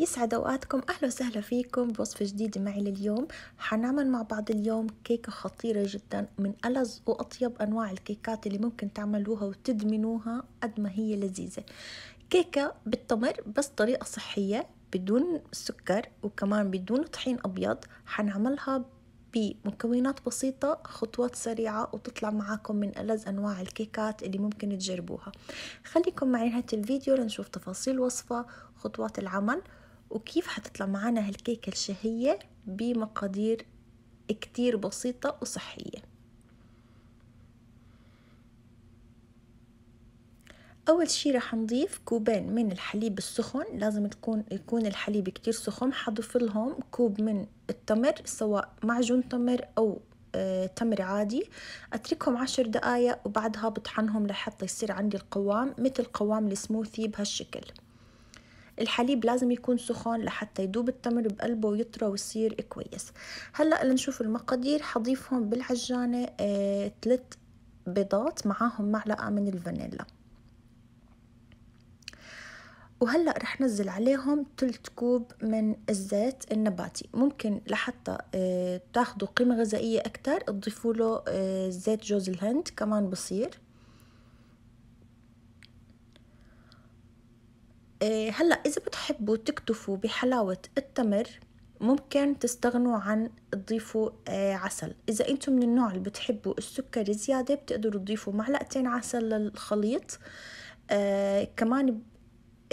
يسعد اوقاتكم اهلا وسهلا فيكم بوصفه جديده معي لليوم حنعمل مع بعض اليوم كيكه خطيره جدا من الز واطيب انواع الكيكات اللي ممكن تعملوها وتدمنوها قد ما هي لذيذه كيكه بالتمر بس طريقه صحيه بدون سكر وكمان بدون طحين ابيض حنعملها بمكونات بسيطة خطوات سريعة وتطلع معاكم من ألز أنواع الكيكات اللي ممكن تجربوها خليكم معي نهاية الفيديو لنشوف تفاصيل الوصفة خطوات العمل وكيف حتطلع معنا هالكيكة الشهية بمقادير كتير بسيطة وصحية أول شي رح نضيف كوبين من الحليب السخن لازم تكون يكون الحليب كتير سخن حضف لهم كوب من التمر سواء معجون تمر أو آه تمر عادي أتركهم عشر دقايق وبعدها بطحنهم لحتى يصير عندي القوام مثل قوام السموثي بهالشكل الحليب لازم يكون سخن لحتى يدوب التمر بقلبه ويطرى ويصير كويس هلا لنشوف المقادير حضيفهم بالعجانه ثلاث آه، بيضات معاهم معلقه من الفانيلا وهلا رح نزل عليهم تلت كوب من الزيت النباتي ممكن لحتى آه، تاخذوا قيمة غذائية أكتر تضيفوا له آه، زيت جوز الهند كمان بصير إيه، هلا إذا بتحبوا تكتفوا بحلاوة التمر ممكن تستغنوا عن تضيفوا إيه، عسل إذا أنتم من النوع اللي بتحبوا السكر زيادة بتقدروا تضيفوا معلقتين عسل للخليط إيه، كمان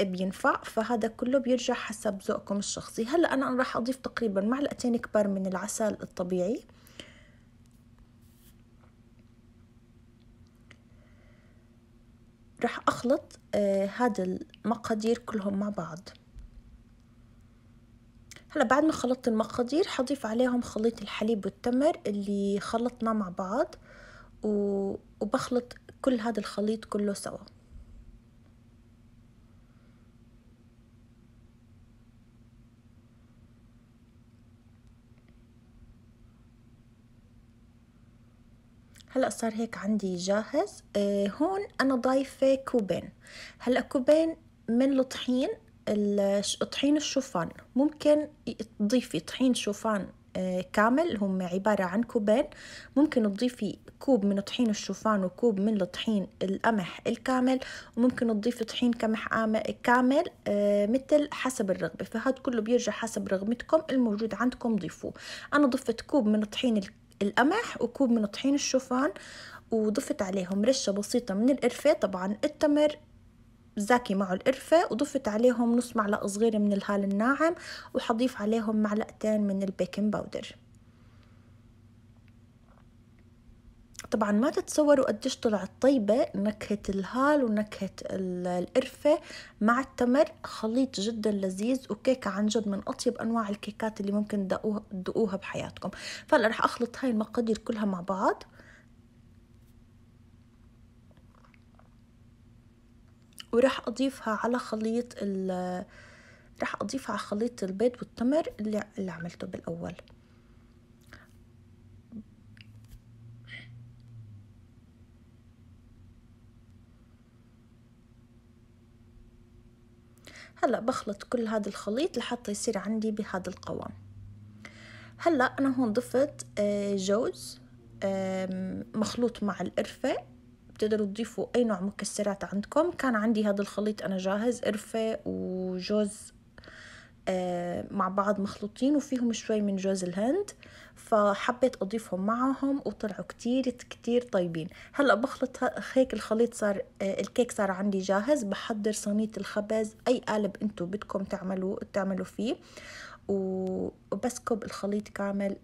بينفع فهذا كله بيرجع حسب ذوقكم الشخصي هلا أنا راح أضيف تقريبا معلقتين كبار من العسل الطبيعي رح أخلط آه، هذا المقادير كلهم مع بعض هلا بعد ما خلطت المقادير حضيف عليهم خليط الحليب والتمر اللي خلطناه مع بعض وبخلط كل هذا الخليط كله سوا هلا صار هيك عندي جاهز آه، هون انا ضايفه كوبين هلا كوبين من الطحين الطحين الشوفان ممكن تضيفي طحين شوفان آه، كامل هم عبارة عن كوبين ممكن تضيفي كوب من طحين الشوفان وكوب من الطحين القمح الكامل وممكن تضيفي طحين قمح كامل آه، مثل حسب الرغبة فهاد كله بيرجع حسب رغبتكم الموجود عندكم ضيفوه أنا ضفت كوب من الطحين القمح وكوب من طحين الشوفان وضفت عليهم رشة بسيطة من القرفة طبعا التمر زاكي معه القرفة وضفت عليهم نص معلقة صغيرة من الهال الناعم وحضيف عليهم معلقتين من البيكنج باودر طبعا ما تتصوروا قديش طلعت طيبة نكهة الهال ونكهة القرفة مع التمر خليط جدا لذيذ وكيكة عن جد من أطيب أنواع الكيكات اللي ممكن تدقوها بحياتكم فهلا رح أخلط هاي المقادير كلها مع بعض وراح أضيفها على خليط ال راح أضيفها على خليط البيض والتمر اللي, اللي عملته بالأول هلأ بخلط كل هذا الخليط لحتى يصير عندي بهذا القوام هلأ أنا هون ضفت آه، جوز مخلوط مع القرفة بتقدروا تضيفوا أي نوع مكسرات عندكم كان عندي هذا الخليط أنا جاهز قرفة وجوز آه، مع بعض مخلوطين وفيهم شوي من جوز الهند فحبيت أضيفهم معهم وطلعوا كتير كتير طيبين هلأ بخلط هيك الخليط صار آه، الكيك صار عندي جاهز بحضر صينية الخبز أي قالب انتو بدكم تعملوا تعملوا فيه وبسكب الخليط كامل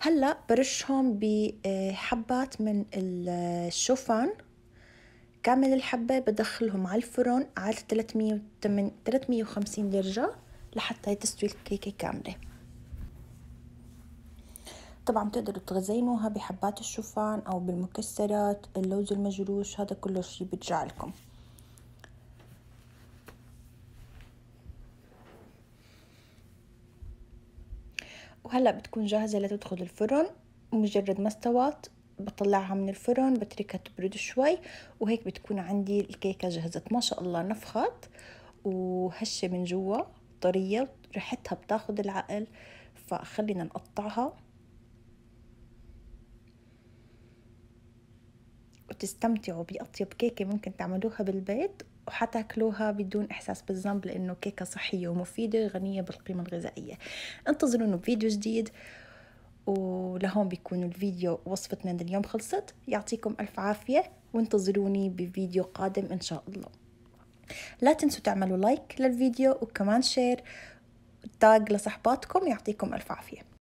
هلا برشهم بحبات من الشوفان كامل الحبة بدخلهم على الفرن على 350 درجة لحتى تستوي الكيكة كاملة طبعا بتقدروا تغزينوها بحبات الشوفان أو بالمكسرات اللوز المجروش هذا كله شي بترجع لكم وهلا بتكون جاهزة لتدخل الفرن مجرد ما استوت بطلعها من الفرن بتركها تبرد شوي وهيك بتكون عندي الكيكة جهزت ما شاء الله نفخت وهشة من جوا طرية ريحتها بتاخد العقل فخلينا نقطعها وتستمتعوا بأطيب كيكة ممكن تعملوها بالبيت وحتاكلوها بدون إحساس بالذنب لأنه كيكة صحية ومفيدة غنية بالقيمة الغذائية انتظرونا بفيديو جديد ولهون بيكون الفيديو وصفتنا لليوم خلصت يعطيكم ألف عافية وانتظروني بفيديو قادم إن شاء الله لا تنسوا تعملوا لايك للفيديو وكمان شير تاج لصحباتكم يعطيكم ألف عافية